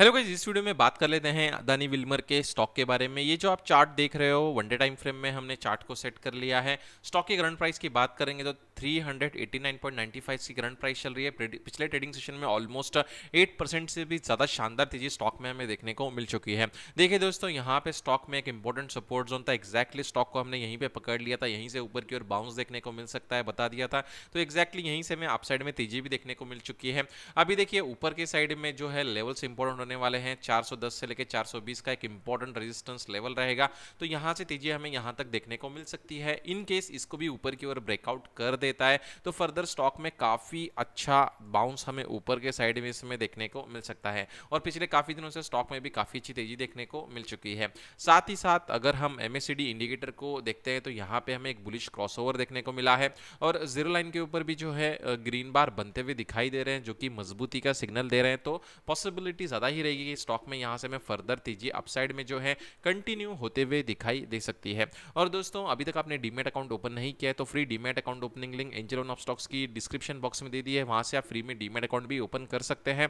hello guys इस video में बात कर लेते हैं अदानी विल्मर के स्टॉक के बारे में ये जो आप चार्ट देख रहे हो वनडे टाइम फ्रेम में हमने चार्ट को सेट कर लिया है स्टॉक की ग्रंट प्राइस की बात करेंगे तो 389.95 की ग्रंट प्राइस चल रही है पिछले ट्रेडिंग सेशन में ऑलमोस्ट 8 परसेंट से भी ज़्यादा शानदार तेजी स्टॉक में हमें देखने को मिल चुकी है देखिए दोस्तों यहाँ पे स्टॉक में एक इंपॉर्टेंट सपोर्ट जोन था एक्जैक्टली स्टॉक को हमने यहीं पर पकड़ लिया था यहीं से ऊपर की ओर बाउंस देखने को मिल सकता है बता दिया था तो एक्जैक्टली यहीं से हमें अपसाइड में तेजी भी देखने को मिल चुकी है अभी देखिए ऊपर के साइड में जो है लेवल्स इंपॉर्टेंट करने वाले हैं 410 से लेकर 420 का एक इंपॉर्टेंट रेजिस्टेंस लेवल रहेगा तो यहां से तेजी हमें यहां तक देखने को मिल सकती है इन केस इसको भी ऊपर की ओर ब्रेकआउट कर देता है तो फर्दर स्टॉक में काफ़ी अच्छा बाउंस हमें ऊपर के साइड में इसमें देखने को मिल सकता है और पिछले काफ़ी दिनों से स्टॉक में भी काफ़ी अच्छी तेजी देखने को मिल चुकी है साथ ही साथ अगर हम एम इंडिकेटर को देखते हैं तो यहाँ पे हमें एक बुलिश क्रॉस देखने को मिला है और जीरो लाइन के ऊपर भी जो है ग्रीन बार बनते हुए दिखाई दे रहे हैं जो कि मजबूती का सिग्नल दे रहे हैं तो पॉसिबिलिटी ज़्यादा ही रहेगी कि स्टॉक में यहाँ से मैं फर्दर तेजी अपसाइड में जो है कंटिन्यू होते हुए दिखाई दे सकती है और दोस्तों अभी तक आपने डीमेट अकाउंट ओपन नहीं किया है तो free demat account opening link Angel of stocks की डिस्क्रिप्शन बॉक्स में दे दी है वहाँ से आप फ्री में डीमेट अकाउंट भी ओपन कर सकते हैं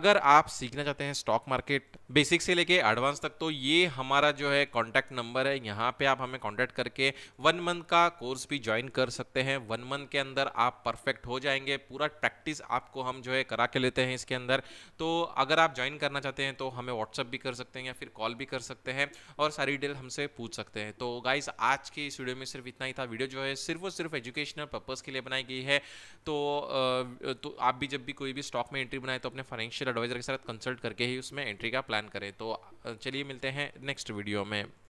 अगर आप सीखना चाहते हैं स्टॉक मार्केट बेसिक से लेके एडवांस तक तो ये हमारा जो है कॉन्टैक्ट नंबर है यहाँ पे आप हमें कॉन्टैक्ट करके वन मंथ का कोर्स भी ज्वाइन कर सकते हैं वन मंथ के अंदर आप परफेक्ट हो जाएंगे पूरा प्रैक्टिस आपको हम जो है करा के लेते हैं इसके अंदर तो अगर आप ज्वाइन कर करना चाहते हैं तो हमें व्हाट्सअप भी कर सकते हैं या फिर कॉल भी कर सकते हैं और सारी डिटेल हमसे पूछ सकते हैं तो गाइज आज के इस वीडियो में सिर्फ इतना ही था वीडियो जो है सिर्फ और सिर्फ एजुकेशनल पर्पज़ के लिए बनाई गई है तो तो आप भी जब भी कोई भी स्टॉक में एंट्री बनाए तो अपने फाइनेंशियल एडवाइज़र के साथ कंसल्ट करके ही उसमें एंट्री का प्लान करें तो चलिए मिलते हैं नेक्स्ट वीडियो में